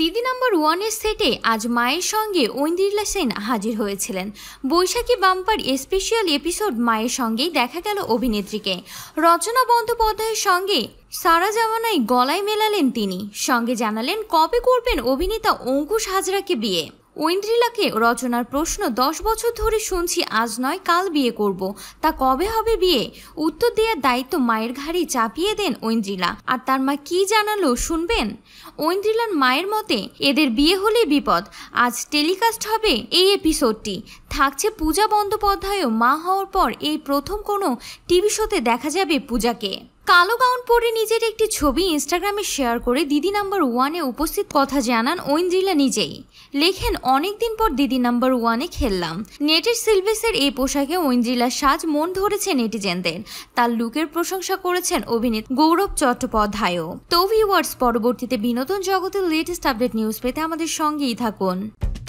দিদি নাম্বার ওয়ানের সেটে আজ মায়ের সঙ্গে ঐন্দিরলা সেন হাজির হয়েছিলেন বৈশাখী বাম্পার স্পেশাল এপিসোড মায়ের সঙ্গেই দেখা গেল অভিনেত্রীকে রচনা বন্দ্যোপাধ্যায়ের সঙ্গে সারা জামানায় গলায় মেলালেন তিনি সঙ্গে জানালেন কবে করবেন অভিনেতা অঙ্কুশ হাজরাকে বিয়ে ঐন্দ্রিলাকে রচনার প্রশ্ন দশ বছর ধরে শুনছি আজ নয় কাল বিয়ে করব তা কবে হবে বিয়ে উত্তর দেওয়ার দায়িত্ব মায়ের ঘাড়ে চাপিয়ে দেন ঐন্দ্রিলা আর তার মা কি জানালো শুনবেন ঐন্দ্রিলার মায়ের মতে এদের বিয়ে হলে বিপদ আজ টেলিকাস্ট হবে এই এপিসোডটি থাকছে পূজা বন্দ্যোপাধ্যায়ও মা হওয়ার পর এই প্রথম কোনো টিভি শোতে দেখা যাবে পূজাকে কালো গাউন পরে নিজের একটি ছবি ইনস্টাগ্রামে শেয়ার করে দিদি নাম্বার ওয়ানে উপস্থিত কথা জানান ঐন্দ্রিলা নিজেই লেখেন অনেকদিন পর দিদি নাম্বার ওয়ানে খেললাম নেটের সিলভেসের এই পোশাকে ঐন্দ্রিলা সাজ মন ধরেছে নেটিজেনদের তার লুকের প্রশংসা করেছেন অভিনেত গৌরব চট্টোপাধ্যায়ও তো ভিউয়ার্স পরবর্তীতে বিনোদন জগতের লেটেস্ট আপডেট নিউজ পেতে আমাদের সঙ্গেই থাকুন